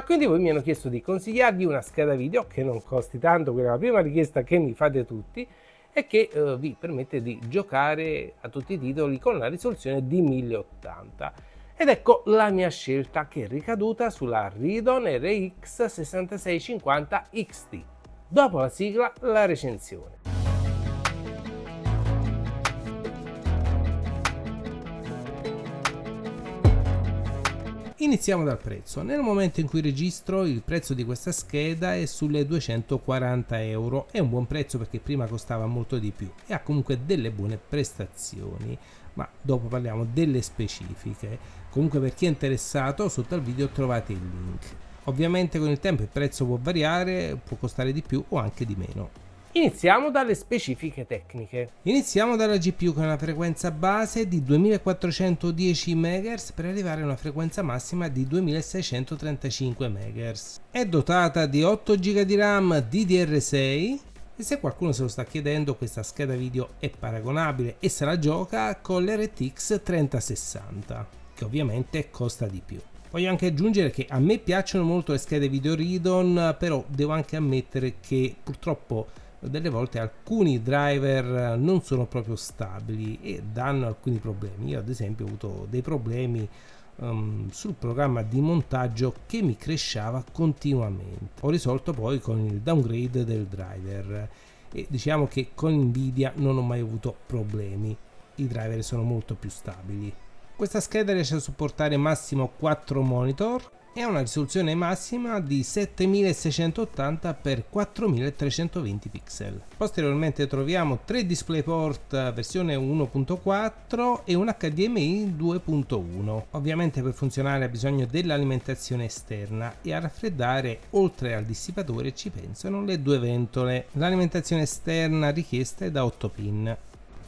Ah, quindi voi mi hanno chiesto di consigliarvi una scheda video che non costi tanto, quella è la prima richiesta che mi fate tutti e che eh, vi permette di giocare a tutti i titoli con la risoluzione di 1080. Ed ecco la mia scelta che è ricaduta sulla Ridon RX 6650 XT. Dopo la sigla, la recensione. Iniziamo dal prezzo. Nel momento in cui registro il prezzo di questa scheda è sulle 240 euro. È un buon prezzo perché prima costava molto di più e ha comunque delle buone prestazioni ma dopo parliamo delle specifiche. Comunque per chi è interessato sotto al video trovate il link. Ovviamente con il tempo il prezzo può variare, può costare di più o anche di meno. Iniziamo dalle specifiche tecniche. Iniziamo dalla GPU con una frequenza base di 2410 MHz per arrivare a una frequenza massima di 2635 MHz. È dotata di 8 GB di RAM DDR6 e se qualcuno se lo sta chiedendo questa scheda video è paragonabile e se la gioca con l'RTX 3060 che ovviamente costa di più. Voglio anche aggiungere che a me piacciono molto le schede video Ridon però devo anche ammettere che purtroppo delle volte alcuni driver eh, non sono proprio stabili e danno alcuni problemi. Io ad esempio ho avuto dei problemi um, sul programma di montaggio che mi cresceva continuamente. Ho risolto poi con il downgrade del driver e diciamo che con Nvidia non ho mai avuto problemi. I driver sono molto più stabili. Questa scheda riesce a supportare massimo 4 monitor e ha una risoluzione massima di 7680 x 4320 pixel. Posteriormente troviamo tre DisplayPort eh, versione 1.4 e un HDMI 2.1. Ovviamente per funzionare ha bisogno dell'alimentazione esterna e a raffreddare oltre al dissipatore ci pensano le due ventole. L'alimentazione esterna richiesta è da 8 pin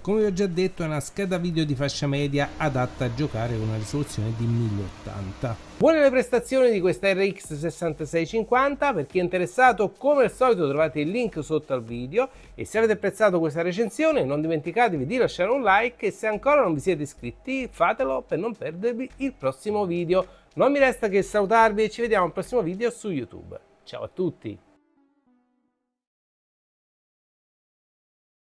come vi ho già detto è una scheda video di fascia media adatta a giocare con una risoluzione di 1080. Buone le prestazioni di questa RX 6650, per chi è interessato come al solito trovate il link sotto al video e se avete apprezzato questa recensione non dimenticatevi di lasciare un like e se ancora non vi siete iscritti fatelo per non perdervi il prossimo video. Non mi resta che salutarvi e ci vediamo al prossimo video su YouTube. Ciao a tutti!